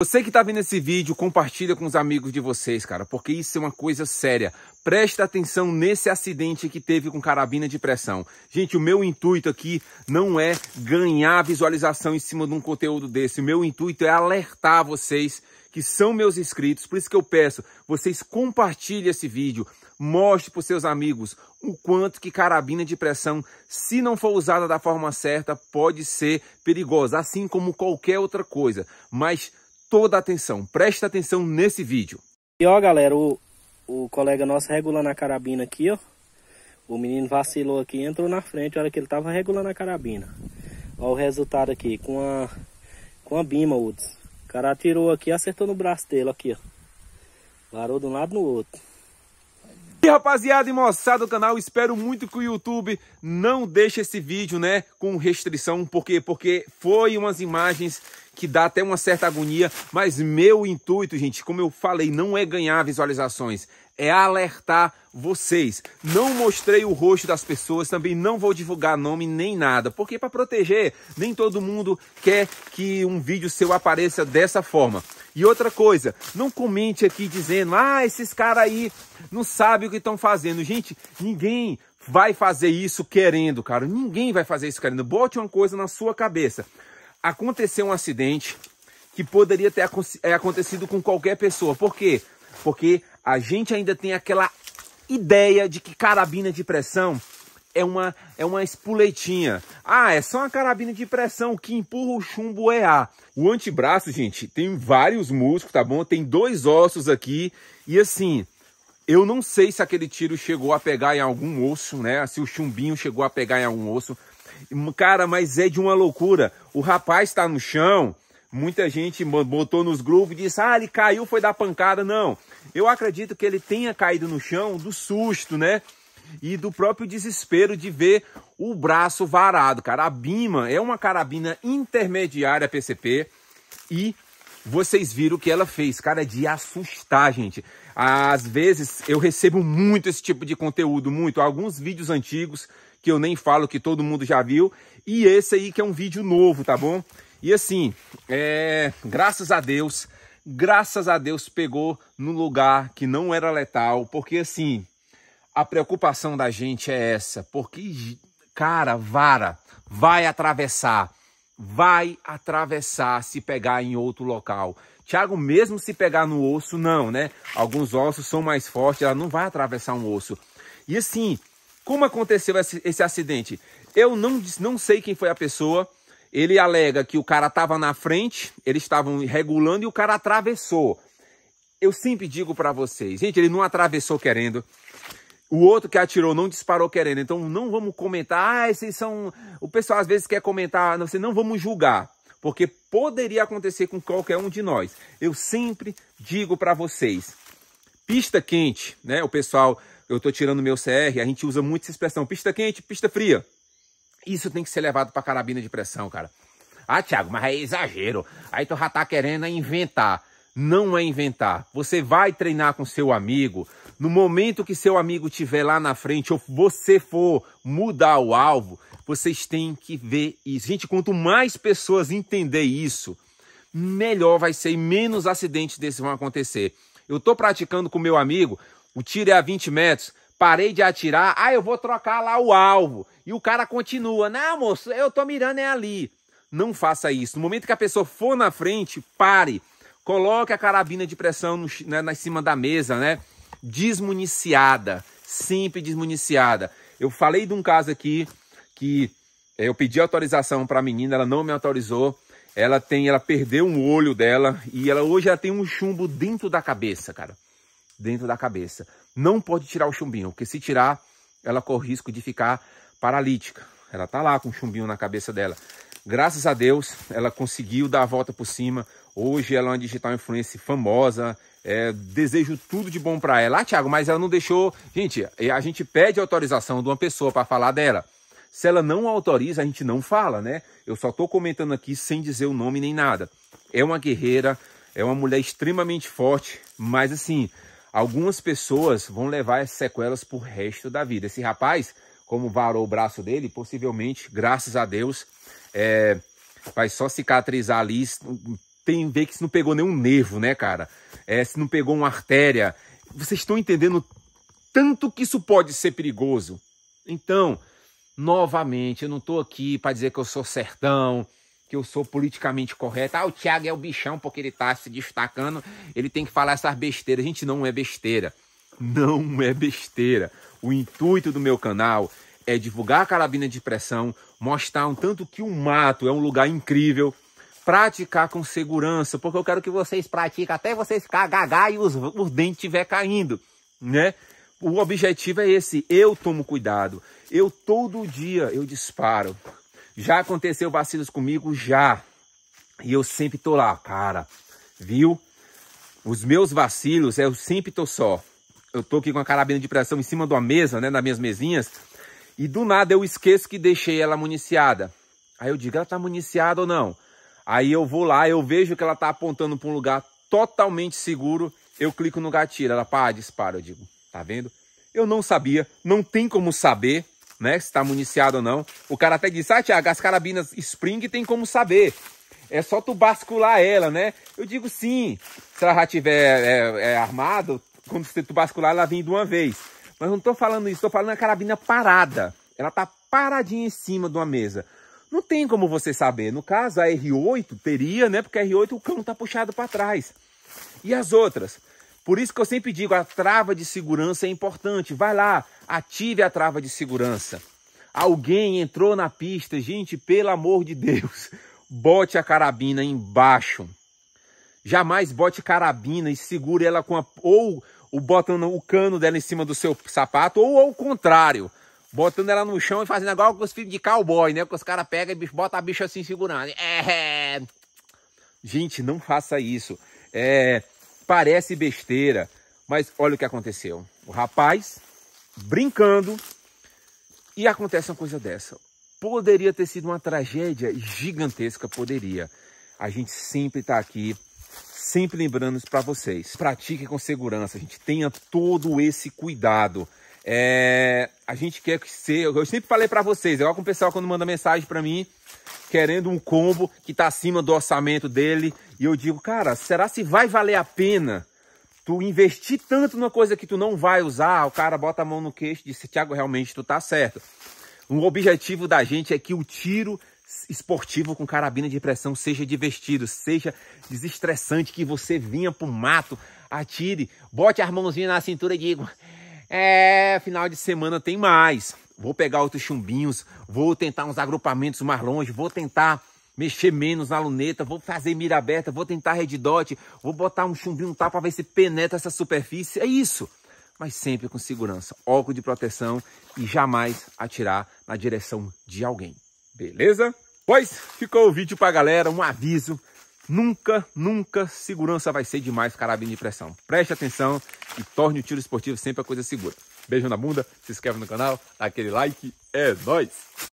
Você que está vendo esse vídeo, compartilha com os amigos de vocês, cara, porque isso é uma coisa séria. Presta atenção nesse acidente que teve com carabina de pressão. Gente, o meu intuito aqui não é ganhar visualização em cima de um conteúdo desse. O meu intuito é alertar vocês que são meus inscritos. Por isso que eu peço, vocês compartilhem esse vídeo, mostre para os seus amigos o quanto que carabina de pressão, se não for usada da forma certa, pode ser perigosa, assim como qualquer outra coisa. Mas toda a atenção. Presta atenção nesse vídeo. E ó, galera, o, o colega nosso regulando a carabina aqui, ó. O menino vacilou aqui, entrou na frente, olha que ele tava regulando a carabina. Ó o resultado aqui, com a, com a bima, Woods. O cara atirou aqui, acertou no braço dele, aqui, ó. Varou de um lado no outro. E rapaziada e moçada do canal, espero muito que o YouTube não deixe esse vídeo, né, com restrição, porque porque foi umas imagens que dá até uma certa agonia, mas meu intuito, gente, como eu falei, não é ganhar visualizações, é alertar vocês. Não mostrei o rosto das pessoas, também não vou divulgar nome nem nada, porque para proteger, nem todo mundo quer que um vídeo seu apareça dessa forma. E outra coisa, não comente aqui dizendo, ah, esses caras aí não sabem o que estão fazendo. Gente, ninguém vai fazer isso querendo, cara. Ninguém vai fazer isso querendo. Bote uma coisa na sua cabeça. Aconteceu um acidente que poderia ter eh, acontecido com qualquer pessoa. Por quê? Porque a gente ainda tem aquela ideia de que carabina de pressão é uma, é uma espuletinha. Ah, é só uma carabina de pressão que empurra o chumbo é A. O antebraço, gente, tem vários músculos, tá bom? Tem dois ossos aqui e assim... Eu não sei se aquele tiro chegou a pegar em algum osso, né? Se o chumbinho chegou a pegar em algum osso. Cara, mas é de uma loucura. O rapaz está no chão, muita gente botou nos grupos e disse: ah, ele caiu, foi dar pancada. Não, eu acredito que ele tenha caído no chão do susto, né? e do próprio desespero de ver o braço varado, cara. A Bima é uma carabina intermediária PCP e vocês viram o que ela fez, cara, de assustar, gente. Às vezes eu recebo muito esse tipo de conteúdo, muito. Alguns vídeos antigos que eu nem falo, que todo mundo já viu. E esse aí que é um vídeo novo, tá bom? E assim, é... graças a Deus, graças a Deus pegou no lugar que não era letal, porque assim, a preocupação da gente é essa, porque, cara, vara, vai atravessar, vai atravessar se pegar em outro local. Tiago, mesmo se pegar no osso, não, né? Alguns ossos são mais fortes, ela não vai atravessar um osso. E assim, como aconteceu esse, esse acidente? Eu não, não sei quem foi a pessoa. Ele alega que o cara estava na frente, eles estavam regulando e o cara atravessou. Eu sempre digo para vocês, gente, ele não atravessou querendo o outro que atirou não disparou querendo. Então não vamos comentar, ah, vocês são. O pessoal às vezes quer comentar, ah, não, assim, não vamos julgar, porque poderia acontecer com qualquer um de nós. Eu sempre digo para vocês: pista quente, né? O pessoal, eu tô tirando meu CR, a gente usa muito essa expressão: pista quente, pista fria. Isso tem que ser levado para carabina de pressão, cara. Ah, Thiago, mas é exagero. Aí tu já tá querendo é inventar. Não é inventar. Você vai treinar com seu amigo, no momento que seu amigo tiver lá na frente ou você for mudar o alvo, vocês têm que ver isso. Gente, quanto mais pessoas entender isso, melhor vai ser e menos acidentes desses vão acontecer. Eu estou praticando com meu amigo, o tiro é a 20 metros, parei de atirar, ah, eu vou trocar lá o alvo. E o cara continua, não, moço, eu estou mirando é ali. Não faça isso. No momento que a pessoa for na frente, pare. Coloque a carabina de pressão no, né, na cima da mesa, né? desmuniciada, sempre desmuniciada. Eu falei de um caso aqui que é, eu pedi autorização para a menina, ela não me autorizou. Ela tem, ela perdeu um olho dela e ela hoje ela tem um chumbo dentro da cabeça, cara. Dentro da cabeça. Não pode tirar o chumbinho, porque se tirar, ela corre risco de ficar paralítica. Ela tá lá com um chumbinho na cabeça dela. Graças a Deus, ela conseguiu dar a volta por cima. Hoje ela é uma digital influencer famosa, é, desejo tudo de bom para ela. Ah, Thiago, mas ela não deixou. Gente, a gente pede autorização de uma pessoa para falar dela. Se ela não autoriza, a gente não fala, né? Eu só estou comentando aqui sem dizer o nome nem nada. É uma guerreira, é uma mulher extremamente forte, mas assim, algumas pessoas vão levar as sequelas pro resto da vida. Esse rapaz, como varou o braço dele, possivelmente, graças a Deus, é, vai só cicatrizar ali. Tem ver que isso não pegou nenhum nervo, né, cara? é, se não pegou uma artéria. Vocês estão entendendo tanto que isso pode ser perigoso. Então, novamente, eu não estou aqui para dizer que eu sou sertão, que eu sou politicamente correto. Ah, o Thiago é o bichão porque ele está se destacando, ele tem que falar essas besteiras. Gente, não é besteira. Não é besteira. O intuito do meu canal é divulgar a carabina de pressão, mostrar um tanto que o mato é um lugar incrível, praticar com segurança, porque eu quero que vocês pratiquem até vocês ficar gagá e os, os dentes estiver caindo, né? O objetivo é esse, eu tomo cuidado. Eu todo dia eu disparo. Já aconteceu vacilos comigo já. E eu sempre tô lá, cara. Viu? Os meus vacilos, eu sempre tô só. Eu tô aqui com a carabina de pressão em cima de uma mesa, né, nas minhas mesinhas, e do nada eu esqueço que deixei ela municiada. Aí eu digo, ela tá municiada ou não? Aí eu vou lá, eu vejo que ela tá apontando para um lugar totalmente seguro, eu clico no gatilho, ela pá, dispara, eu digo, tá vendo? Eu não sabia, não tem como saber, né, se tá municiado ou não. O cara até disse, ah, Tiago, as carabinas Spring tem como saber. É só tu bascular ela, né? Eu digo sim. Se ela já tiver é, é, armado, quando tu bascular, ela vem de uma vez. Mas não tô falando isso, tô falando a carabina parada. Ela tá paradinha em cima de uma mesa. Não tem como você saber. No caso, a R8 teria, né? Porque a R8 o cano está puxado para trás. E as outras? Por isso que eu sempre digo, a trava de segurança é importante. Vai lá, ative a trava de segurança. Alguém entrou na pista, gente, pelo amor de Deus, bote a carabina embaixo. Jamais bote carabina e segure ela com a, ou o botando o cano dela em cima do seu sapato ou ao contrário botando ela no chão e fazendo igual com os filhos de cowboy, né? Que os caras pegam e bota a bicha assim segurando. É, é... Gente, não faça isso. É... Parece besteira, mas olha o que aconteceu. O rapaz brincando e acontece uma coisa dessa. Poderia ter sido uma tragédia gigantesca, poderia. A gente sempre está aqui sempre lembrando isso para vocês. Pratique com segurança, a gente tenha todo esse cuidado. É, a gente quer que ser. Eu sempre falei para vocês, é igual com o pessoal quando manda mensagem para mim, querendo um combo que tá acima do orçamento dele. E eu digo, cara, será se vai valer a pena tu investir tanto numa coisa que tu não vai usar? O cara bota a mão no queixo e diz, Thiago, realmente tu tá certo. Um objetivo da gente é que o tiro esportivo com carabina de pressão seja divertido, seja desestressante, que você vinha pro mato, atire, bote as mãozinhas na cintura e diga é, final de semana tem mais. Vou pegar outros chumbinhos, vou tentar uns agrupamentos mais longe, vou tentar mexer menos na luneta, vou fazer mira aberta, vou tentar red dot, vou botar um chumbinho no tá, para ver se penetra essa superfície. É isso. Mas sempre com segurança, óculos de proteção e jamais atirar na direção de alguém. Beleza? Pois ficou o vídeo pra galera, um aviso. Nunca, nunca segurança vai ser demais carabina de pressão. Preste atenção e torne o tiro esportivo sempre a coisa segura. Beijo na bunda, se inscreve no canal, aquele like, é nóis!